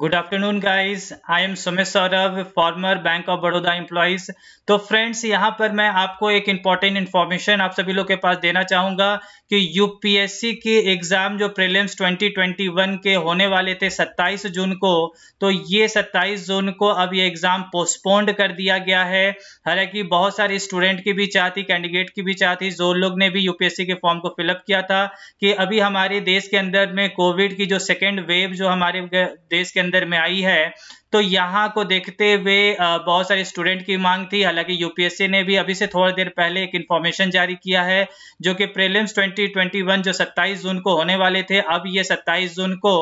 good afternoon guys I am Sumit Saurabh former bank of Baroda employees तो friends यहाँ पर मैं आपको एक इम्पॉर्टेंट इन्फॉर्मेशन आप सभी लोग के पास देना चाहूंगा कि यूपीएससी की एग्जाम जो प्रीलिम्स 2021 के होने वाले थे 27 जून को तो ये 27 जून को अब ये एग्जाम पोस्टपोन्ड कर दिया गया है हालांकि बहुत सारे स्टूडेंट की भी चाहती कैंडिडेट की भी चाहती जो लोग ने भी यूपीएससी के फॉर्म को फिलअप किया था कि अभी हमारे देश के अंदर में कोविड की जो सेकेंड वेव जो हमारे देश के अंदर अंदर में आई है तो यहाँ को देखते हुए बहुत सारे स्टूडेंट की मांग थी हालांकि यूपीएससी ने भी अभी से थोड़ी देर पहले एक इन्फॉर्मेशन जारी किया है जो कि प्रीलिम्स 2021 जो 27 जून को होने वाले थे अब ये 27 जून को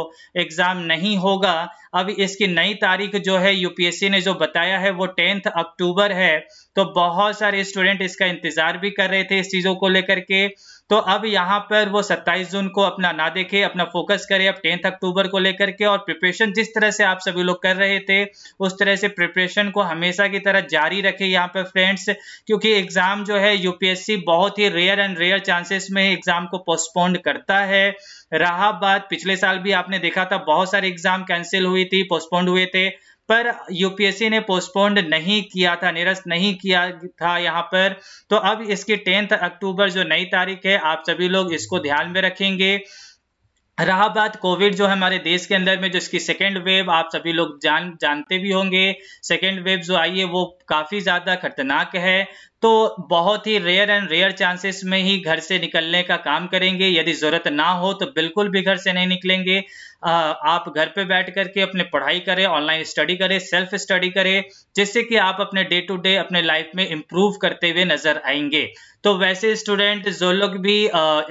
एग्जाम नहीं होगा अब इसकी नई तारीख जो है यूपीएससी ने जो बताया है वो टेंथ अक्टूबर है तो बहुत सारे स्टूडेंट इसका इंतजार भी कर रहे थे इस चीज़ों को लेकर के तो अब यहाँ पर वो 27 जून को अपना ना देखे अपना फोकस करें अब टेंथ अक्टूबर को लेकर के और प्रिपरेशन जिस तरह से आप सभी लोग कर रहे थे उस तरह से प्रिपरेशन को हमेशा की तरह जारी रखें यहाँ पर फ्रेंड्स क्योंकि एग्ज़ाम जो है यूपीएससी बहुत ही रेयर एंड रेयर चांसेस में एग्ज़ाम को पोस्टपोन्ड करता है रहा बात पिछले साल भी आपने देखा था बहुत सारे एग्ज़ाम कैंसिल हुई थी पोस्टपोन्ड हुए थे पर यूपीएससी ने पोस्टपोन्ड नहीं किया था निरस्त नहीं किया था यहाँ पर तो अब इसकी टेंथ अक्टूबर जो नई तारीख है आप सभी लोग इसको ध्यान में रखेंगे रहा बात कोविड जो है हमारे देश के अंदर में जो इसकी सेकेंड वेव आप सभी लोग जान जानते भी होंगे सेकेंड वेव जो आई है वो काफ़ी ज़्यादा खतरनाक है तो बहुत ही रेयर एंड रेयर चांसेस में ही घर से निकलने का काम करेंगे यदि ज़रूरत ना हो तो बिल्कुल भी घर से नहीं निकलेंगे आप घर पे बैठ करके अपने पढ़ाई करें ऑनलाइन स्टडी करें सेल्फ स्टडी करें जिससे कि आप अपने डे टू डे अपने लाइफ में इम्प्रूव करते हुए नजर आएंगे तो वैसे स्टूडेंट जो लोग भी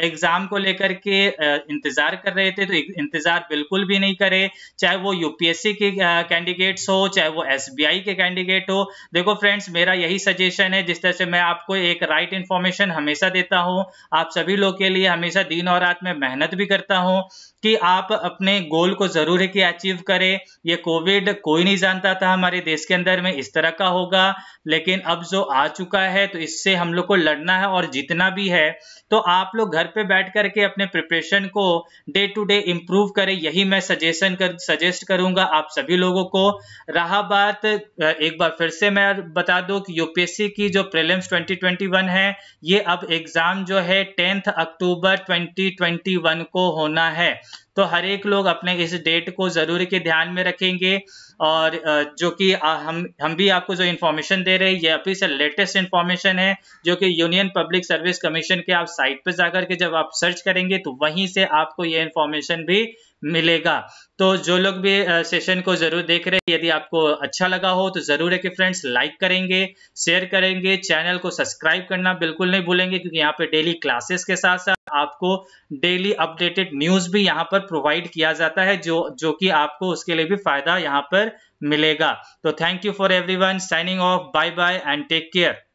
एग्ज़ाम को लेकर के इंतज़ार कर रहे थे तो इंतजार बिल्कुल भी नहीं करे चाहे वो यूपीएससी के कैंडिडेट्स हो चाहे वो एसबीआई के कैंडिडेट हो देखो फ्रेंड्स मेरा यही सजेशन है जिस तरह से मैं आपको एक राइट right इंफॉर्मेशन हमेशा देता हूँ आप सभी लोग के लिए हमेशा दिन और रात में मेहनत भी करता हूँ कि आप अपने गोल को जरूर है कि अचीव करें ये कोविड कोई नहीं जानता था हमारे देश के अंदर में इस तरह का होगा लेकिन अब जो आ चुका है तो इससे हम लोग को लड़ना है और जीतना भी है तो आप लोग घर पे बैठ करके अपने प्रिपरेशन को डे टू डे इम्प्रूव करें यही मैं सजेशन कर सजेस्ट करूंगा आप सभी लोगों को रहा बात एक बार फिर से मैं बता दूं कि यूपीएससी की जो प्रीलिम्स 2021 है ये अब एग्जाम जो है टेंथ अक्टूबर 2021 को होना है तो हर एक लोग अपने इस डेट को ज़रूर के ध्यान में रखेंगे और जो कि हम हम भी आपको जो इन्फॉर्मेशन दे रहे हैं ये अभी से लेटेस्ट इन्फॉर्मेशन है जो कि यूनियन पब्लिक सर्विस कमीशन के आप साइट पर जाकर के जब आप सर्च करेंगे तो वहीं से आपको ये इन्फॉर्मेशन भी मिलेगा तो जो लोग भी सेशन को जरूर देख रहे हैं यदि आपको अच्छा लगा हो तो जरूर है कि फ्रेंड्स लाइक करेंगे शेयर करेंगे चैनल को सब्सक्राइब करना बिल्कुल नहीं भूलेंगे क्योंकि यहाँ पे डेली क्लासेस के साथ साथ आपको डेली अपडेटेड न्यूज भी यहाँ पर प्रोवाइड किया जाता है जो जो कि आपको उसके लिए भी फायदा यहाँ पर मिलेगा तो thank you for every signing off bye bye and take care